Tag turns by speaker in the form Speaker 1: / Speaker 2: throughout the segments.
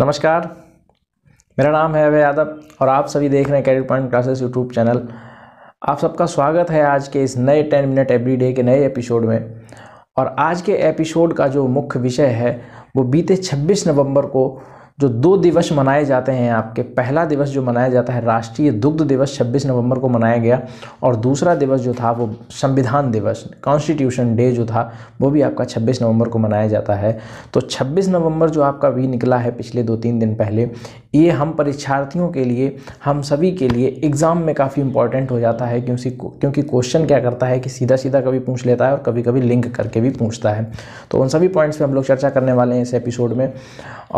Speaker 1: नमस्कार मेरा नाम है अभय यादव और आप सभी देख रहे हैं career point classes YouTube channel आप सबका स्वागत है आज के इस नए टेन मिनट एवरीडे के नए एपिसोड में और आज के एपिसोड का जो मुख्य विषय है वो बीते 26 नवंबर को जो दो दिवस मनाए जाते हैं आपके पहला दिवस जो मनाया जाता है राष्ट्रीय दुग्ध दिवस 26 नवंबर को मनाया गया और दूसरा दिवस जो था वो संविधान दिवस कॉन्स्टिट्यूशन डे जो था वो भी आपका 26 नवंबर को मनाया जाता है तो 26 नवंबर जो आपका भी निकला है पिछले दो तीन दिन पहले ये हम परीक्षार्थियों के लिए हम सभी के लिए एग्ज़ाम में काफ़ी इंपॉर्टेंट हो जाता है क्योंकि क्योंकि क्वेश्चन क्या करता है कि सीधा सीधा कभी पूछ लेता है और कभी कभी लिंक करके भी पूछता है तो उन सभी पॉइंट्स पे हम लोग चर्चा करने वाले हैं इस एपिसोड में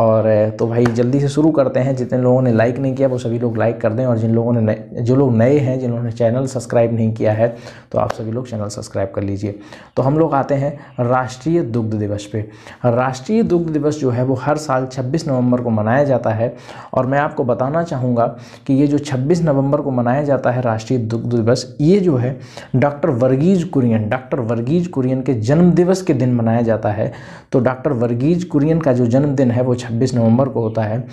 Speaker 1: और तो भाई जल्दी से शुरू करते हैं जितने लोगों ने लाइक नहीं किया वो सभी लोग लाइक कर दें और जिन लोगों ने जो लोग नए हैं जिन्होंने चैनल सब्सक्राइब नहीं किया है तो आप सभी लोग चैनल सब्सक्राइब कर लीजिए तो हम लोग आते हैं राष्ट्रीय दुग्ध दिवस पे राष्ट्रीय दुग्ध दिवस जो है वो हर साल 26 नवंबर को मनाया जाता है और मैं आपको बताना चाहूँगा कि ये जो 26 नवंबर को मनाया जाता है राष्ट्रीय दुग्ध दिवस ये जो है डॉक्टर वर्गीज कुरियन डॉक्टर वर्गीज कुरियन के जन्म दिवस के दिन मनाया जाता है तो डॉक्टर वर्गीज कुरियन का जो जन्मदिन है वो छब्बीस नवम्बर को होता है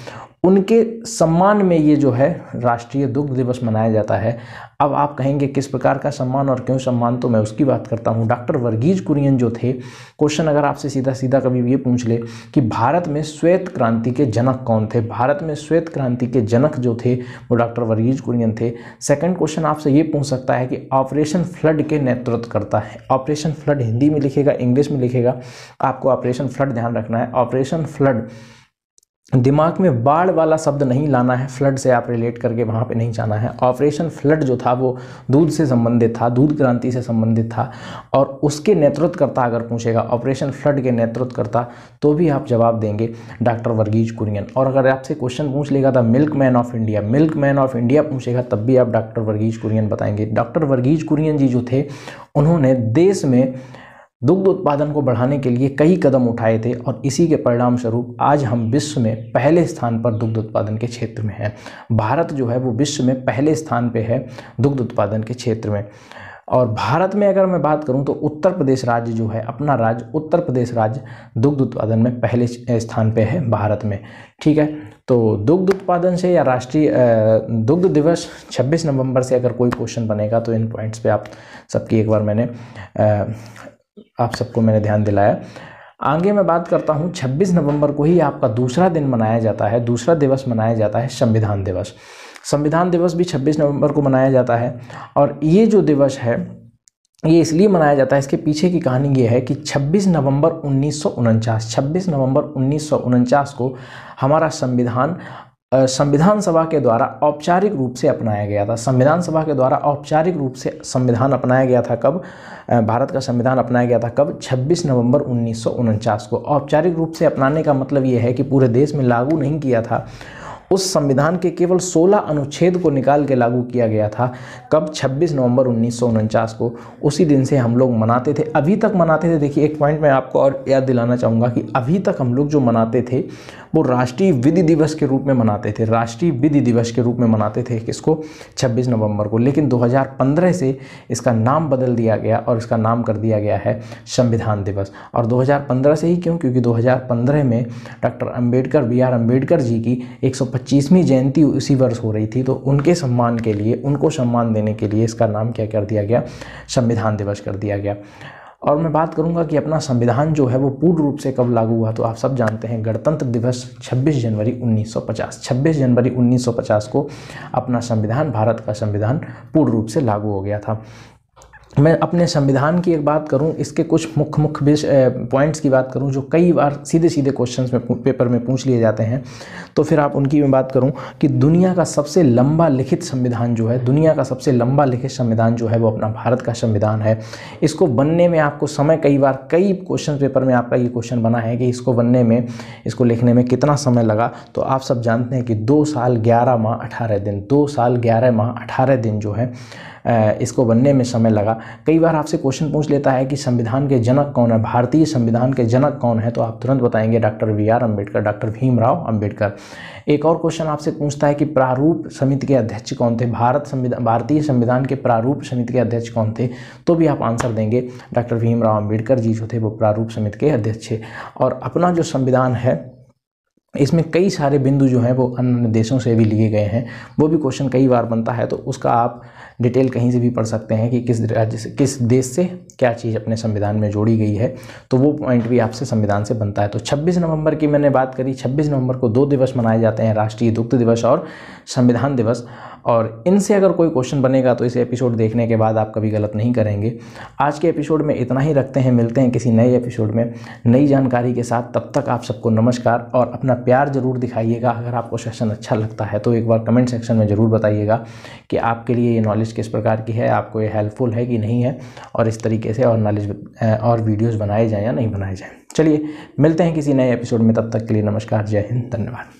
Speaker 1: उनके सम्मान में ये जो है राष्ट्रीय दुग्ध दिवस मनाया जाता है अब आप कहेंगे किस प्रकार का सम्मान और क्यों सम्मान तो मैं उसकी बात करता हूँ डॉक्टर वर्गीज कुरियन जो थे क्वेश्चन अगर आपसे सीधा सीधा कभी ये पूछ ले कि भारत में श्वेत क्रांति के जनक कौन थे भारत में श्वेत क्रांति के जनक जो थे वो डॉक्टर वर्गीज कुरियन थे सेकेंड क्वेश्चन आपसे ये पूछ सकता है कि ऑपरेशन फ्लड के नेतृत्व करता है ऑपरेशन फ्लड हिंदी में लिखेगा इंग्लिश में लिखेगा आपको ऑपरेशन फ्लड ध्यान रखना है ऑपरेशन फ्लड दिमाग में बाढ़ वाला शब्द नहीं लाना है फ्लड से आप रिलेट करके वहाँ पे नहीं जाना है ऑपरेशन फ्लड जो था वो दूध से संबंधित था दूध क्रांति से संबंधित था और उसके नेतृत्वकर्ता अगर पूछेगा ऑपरेशन फ्लड के नेतृत्वकर्ता तो भी आप जवाब देंगे डॉक्टर वर्गीज कुरियन और अगर आपसे क्वेश्चन पूछ लेगा था milkman of India milkman of India पूछेगा तब भी आप डॉक्टर वर्गीज कुरियन बताएंगे डॉक्टर वर्गीज कुरियन जी जो थे उन्होंने देश में दुग्ध उत्पादन को बढ़ाने के लिए कई कदम उठाए थे और इसी के परिणाम स्वरूप आज हम विश्व में पहले स्थान पर दुग्ध उत्पादन के क्षेत्र में हैं भारत जो है वो विश्व में पहले स्थान पे है दुग्ध उत्पादन के क्षेत्र में और भारत में अगर मैं बात करूं तो उत्तर प्रदेश राज्य जो है अपना राज्य उत्तर प्रदेश राज्य दुग्ध उत्पादन में पहले स्थान पे है भारत में ठीक है तो दुग्ध उत्पादन से या राष्ट्रीय दुग्ध दिवस 26 नवंबर से अगर कोई क्वेश्चन बनेगा तो इन पॉइंट्स पे आप सबकी एक बार मैंने आप सबको मैंने ध्यान दिलाया आगे मैं बात करता हूँ 26 नवंबर को ही आपका दूसरा दिन मनाया जाता है दूसरा दिवस मनाया जाता है संविधान दिवस संविधान दिवस भी 26 नवंबर को मनाया जाता है और ये जो दिवस है ये इसलिए मनाया जाता है इसके पीछे की कहानी ये है कि 26 नवंबर उन्नीस 26 नवंबर उन्नीस को हमारा संविधान संविधान सभा के द्वारा औपचारिक रूप से अपनाया गया था संविधान सभा के द्वारा औपचारिक रूप से संविधान अपनाया गया था कब भारत का संविधान अपनाया गया था कब 26 नवंबर उन्नीस को औपचारिक रूप से अपनाने का मतलब ये है कि पूरे देश में लागू नहीं किया था उस संविधान के केवल 16 अनुच्छेद को निकाल के लागू किया गया था कब 26 नवंबर उन्नीस को उसी दिन से हम लोग मनाते थे अभी तक मनाते थे देखिए एक पॉइंट मैं आपको और याद दिलाना चाहूँगा कि अभी तक हम लोग जो मनाते थे वो राष्ट्रीय विधि दिवस के रूप में मनाते थे राष्ट्रीय विधि दिवस के रूप में मनाते थे इसको 26 नवंबर को लेकिन 2015 से इसका नाम बदल दिया गया और इसका नाम कर दिया गया है संविधान दिवस और 2015 से ही क्यों क्योंकि 2015 में doctor Ambedkar B R Ambedkar ji की 125वीं जयंती उसी वर्ष हो रही थी तो उनके सम्मान के लिए उनको सम्मान देने के लिए इसका नाम क्या कर दिया गया संविधान दिवस कर दिया गया और मैं बात करूंगा कि अपना संविधान जो है वो पूर्ण रूप से कब लागू हुआ तो आप सब जानते हैं गणतंत्र दिवस 26 जनवरी 1950 26 जनवरी 1950 को अपना संविधान भारत का संविधान पूर्ण रूप से लागू हो गया था मैं अपने संविधान की एक बात करूं इसके कुछ मुख्य मुख्य पॉइंट्स की बात करूं जो कई बार सीधे सीधे क्वेश्चंस में पेपर में पूछ लिए जाते हैं तो फिर आप उनकी मैं बात करूं कि दुनिया का सबसे लंबा लिखित संविधान जो है दुनिया का सबसे लंबा लिखित संविधान जो है वो अपना भारत का संविधान है इसको बनने में आपको समय कई बार कई क्वेश्चन पेपर में आपका ये क्वेश्चन बना है कि इसको बनने में इसको लिखने में कितना समय लगा तो आप सब जानते हैं कि दो साल ग्यारह माह अठारह दिन दो साल ग्यारह माह अठारह दिन जो है इसको बनने में समय लगा कई बार आपसे क्वेश्चन पूछ लेता है कि संविधान के जनक कौन है भारतीय संविधान के जनक कौन है तो आप तुरंत बताएंगे doctor V R Ambedkar doctor Bhimrao Ambedkar एक और क्वेश्चन आपसे पूछता है कि प्रारूप समिति के अध्यक्ष कौन थे भारत संविधान भारतीय संविधान के प्रारूप समिति के अध्यक्ष कौन थे तो भी आप आंसर देंगे डॉक्टर भीमराव अम्बेडकर जी जो थे वो प्रारूप समिति के अध्यक्ष थे और अपना जो संविधान है इसमें कई सारे बिंदु जो हैं वो अन्य देशों से भी लिए गए हैं वो भी क्वेश्चन कई बार बनता है तो उसका आप डिटेल कहीं से भी पढ़ सकते हैं कि किस राज्य से किस देश से क्या चीज़ अपने संविधान में जोड़ी गई है तो वो पॉइंट भी आपसे संविधान से बनता है तो 26 नवंबर की मैंने बात करी 26 नवंबर को दो दिवस मनाए जाते हैं राष्ट्रीय दुग्ध दिवस और संविधान दिवस और इनसे अगर कोई क्वेश्चन बनेगा तो इस एपिसोड देखने के बाद आप कभी गलत नहीं करेंगे आज के एपिसोड में इतना ही रखते हैं मिलते हैं किसी नए एपिसोड में नई जानकारी के साथ तब तक आप सबको नमस्कार और अपना प्यार ज़रूर दिखाइएगा अगर आपको सेशन अच्छा लगता है तो एक बार कमेंट सेक्शन में ज़रूर बताइएगा कि आपके लिए ये नॉलेज किस प्रकार की है आपको ये हेल्पफुल है कि नहीं है और इस तरीके से और नॉलेज और वीडियोज़ बनाए जाएँ या नहीं बनाए जाएँ चलिए मिलते हैं किसी नए एपिसोड में तब तक के लिए नमस्कार जय हिंद धन्यवाद